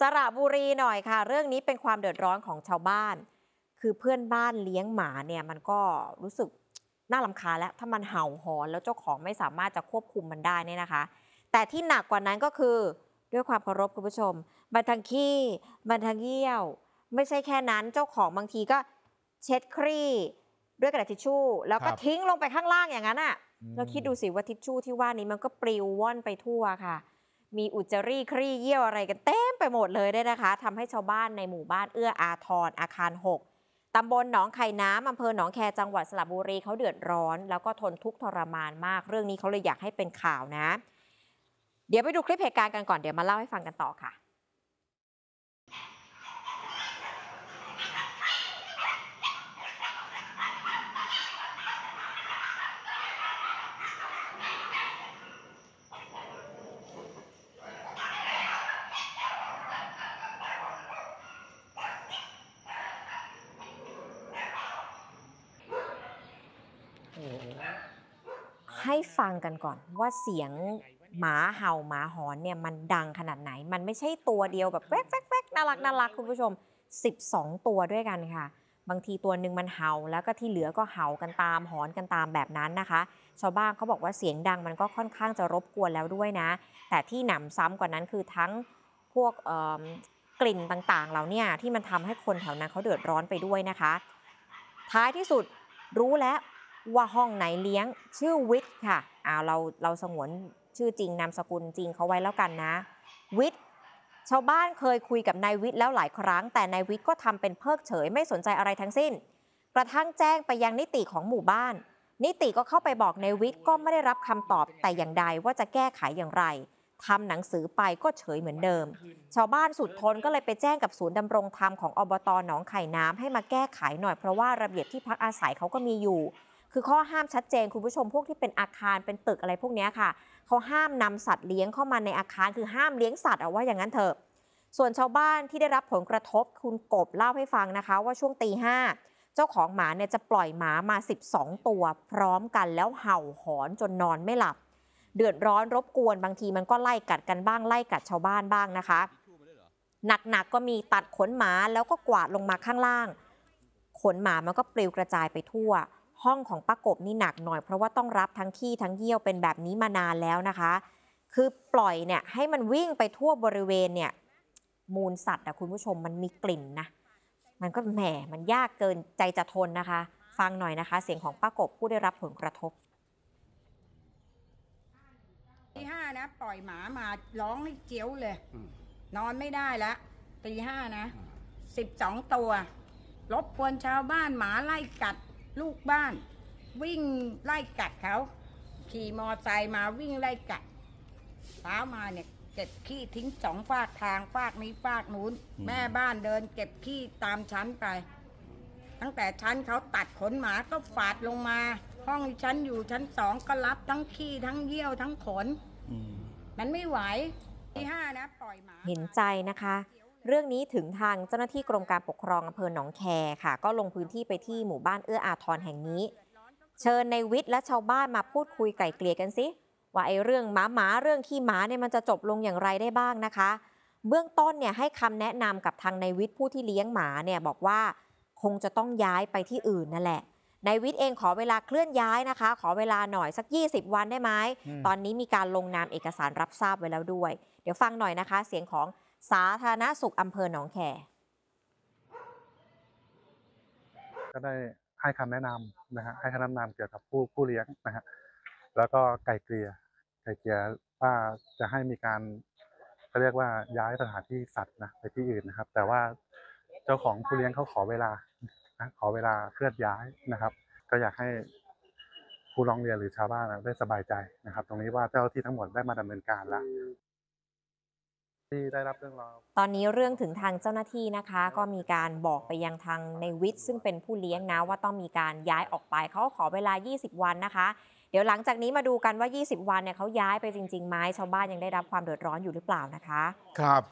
สระบุรีหน่อยค่ะ เรื่องนี้เป็นความเดือดร้อนของชาวบ้าน คือเพื่อนบ้านเลี้ยงหมาเนี่ย มันก็รู้สึกน่าลำคาแล้วถ้ามันเห่าหอนแล้วเจ้าของไม่สามารถจะควบคุมมันได้นี่นะคะ แต่ที่หนักกว่านั้นก็คือด้วยความเคารพคุณผู้ชมบันทังขี้ บันทังเยี่ยวไม่ใช่แค่นั้นเจ้าของบางทีก็เช็ดครีด้วยกระดาษทิชชู่ แล้วก็ทิ้งลงไปข้างล่างอย่างนั้นอ่ะเราคิดดูสิว่าทิชชู่ที่ว่านี้มันก็ปลิวว่อนไปทั่วค่ะมีอุจจารีครี่เยี่ยวอะไรกันเต็มไปหมดเลยด้วยนะคะทำให้ชาวบ้านในหมู่บ้านเอื้ออาทรอาคาร 6 ตำบลหนองไข่น้ำอำเภอหนองแคจังหวัดสระบุรีเขาเดือดร้อน แล้วก็ทนทุกข์ทรมานมากเรื่องนี้เขาเลยอยากให้เป็นข่าวนะ เดี๋ยวไปดูคลิปเหตุการณ์กันก่อนเดี๋ยวมาเล่าให้ฟังกันต่อค่ะให้ฟังกันก่อนว่าเสียงหมาเห่าหมาหอนเนี่ยมันดังขนาดไหน มันไม่ใช่ตัวเดียวแบบแวกแวกแวกน่ารักน่ารักคุณผู้ชม 12 ตัวด้วยกันค่ะ บางทีตัวหนึ่งมันเห่าแล้วก็ที่เหลือก็เห่ากันตามหอนกันตามแบบนั้นนะคะ ชาวบ้านเขาบอกว่าเสียงดังมันก็ค่อนข้างจะรบกวนแล้วด้วยนะ แต่ที่หนำซ้ำกว่านั้นคือทั้งพวกกลิ่นต่างๆเราเนี่ยที่มันทำให้คนแถวนั้นเขาเดือดร้อนไปด้วยนะคะ ท้ายที่สุดรู้แล้วว่าห้องไหนเลี้ยงชื่อวิทย์ค่ะอ่าเราเราสงวนชื่อจริง นามสกุลจริงเขาไว้แล้วกันนะ วิทย์ชาวบ้านเคยคุยกับนายวิทย์แล้วหลายครั้ง แต่นายวิทย์ก็ทำเป็นเพิกเฉยไม่สนใจอะไรทั้งสิ้นกระทั่งแจ้งไปยังนิติของหมู่บ้าน นิติก็เข้าไปบอกนายวิทย์ก็ไม่ได้รับคำตอบแต่อย่างใด ว่าจะแก้ไขอย่างไรทำหนังสือไปก็เฉยเหมือนเดิม ชาวบ้านสุดทนก็เลยไปแจ้งกับศูนย์ดำรงธรรมของอบตหนองไข่น้ำ ให้มาแก้ไขหน่อยเพราะว่าระเบียบที่พักอาศัยเขาก็มีอยู่คือข้อห้ามชัดเจนคุณผู้ชมพวกที่เป็นอาคารเป็นตึกอะไรพวกนี้ค่ะ เขาห้ามนำสัตว์เลี้ยงเข้ามาในอาคารคือห้ามเลี้ยงสัตว์เอาว่าอย่างนั้นเถอะ ส่วนชาวบ้านที่ได้รับผลกระทบคุณกบเล่าให้ฟังนะคะว่าช่วงตีห้าเจ้าของหมาเนี่ยจะปล่อยหมามา 12 ตัว พร้อมกันแล้วเห่าหอนจนนอนไม่หลับ เดือดร้อนรบกวนบางทีมันก็ไล่กัดกันบ้างไล่กัดชาวบ้านบ้างนะคะหนักๆกก็มีตัดขนหมาแล้วก็กวาดลงมาข้างล่างขนหมามันก็ปลิวกระจายไปทั่วห้องของป้ากบนี่ หนักหน่อย เพราะว่าต้องรับทั้งขี้ทั้งเยี่ยวเป็นแบบนี้มานานแล้วนะคะ คือปล่อยเนี่ยให้มันวิ่งไปทั่วบริเวณเนี่ยมูลสัตว์อะคุณผู้ชมมันมีกลิ่นนะ มันก็แหมมันยากเกินใจจะทนนะคะ ฟังหน่อยนะคะ เสียงของป้ากบผู้ได้รับผลกระทบตีห้านะปล่อยหมามาร้องให้เจียวเลย นอนไม่ได้ละตีห้านะสิบสองตัวรบกวนชาวบ้านหมาไล่กัดลูกบ้าน วิ่งไล่กัดเขาขี่มอไซค์มาวิ่งไล่กัดเช้ามาเนี่ยเก็บขี้ทิ้งสองฝากทางฝากนี้ฝากนู้นแม่บ้านเดิน เก็บขี้ตามชั้นไปตั้งแต่ชั้นเขาตัดขนหมาก็ฝาดลงมา ห้องชั้นอยู่ชั้นสองก็รับทั้งขี้ทั้งเยี่ยวทั้งขนมันไม่ไหวที่ห้านะปล่อยหมาเห็นใจนะคะเรื่องนี้ถึงทางเจ้าหน้าที่กรมการปกครองอำเภอหนองแคค่ะ ก็ลงพื้นที่ไปที่หมู่บ้านเอื้ออาทรแห่งนี้ เชิญในวิทย์และชาวบ้านมาพูดคุยไกล่เกลี่ยกันสิว่าไอ้เรื่องหมาหมาเรื่องขี้หมาเนี่ยมันจะจบลงอย่างไรได้บ้างนะคะ เบื้องต้นเนี่ยให้คำแนะนำกับทางในวิทย์ผู้ที่เลี้ยงหมาเนี่ยบอกว่าคงจะต้องย้ายไปที่อื่นนั่นแหละนายวิทย์เองขอเวลาเคลื่อนย้ายนะคะ ขอเวลาหน่อยสัก 20 วันได้ไหมตอนนี้มีการลงนามเอกสารรับทราบไว้แล้วด้วย เดี๋ยวฟังหน่อยนะคะ เสียงของสาธารณสุขอำเภอหนองแคก็ได้ให้คำแนะนำนะฮะให้คำแนะนำเกี่ยวกับผู้ผู้เลี้ยงนะฮะแล้วก็ไก่เกลี่ยไก่เกลี่ยว่าจะให้มีการเขาเรียกว่าย้ายสถานที่สัตว์นะไปที่อื่นนะครับ แต่ว่าเจ้าของผู้เลี้ยงเขาขอเวลานะขอเวลาเคลื่อนย้ายนะครับ ก็อยากให้ผู้ร้องเรียนหรือชาวบ้านได้สบายใจนะครับ ตรงนี้ว่าเจ้าที่ทั้งหมดได้มาดำเนินการแล้วที่ได้รับเรื่องราวตอนนี้เรื่องถึงทางเจ้าหน้าที่นะคะ ก็มีการบอกไปยังทางในวิทย์ซึ่งเป็นผู้เลี้ยงนะว่าต้องมีการย้ายออกไปเขาขอเวลา 20 วันนะคะ เดี๋ยวหลังจากนี้มาดูกันว่า 20 วันเนี่ยเขาย้ายไปจริงๆไหมชาวบ้านยังได้รับความเดือดร้อนอยู่หรือเปล่านะคะ ครับ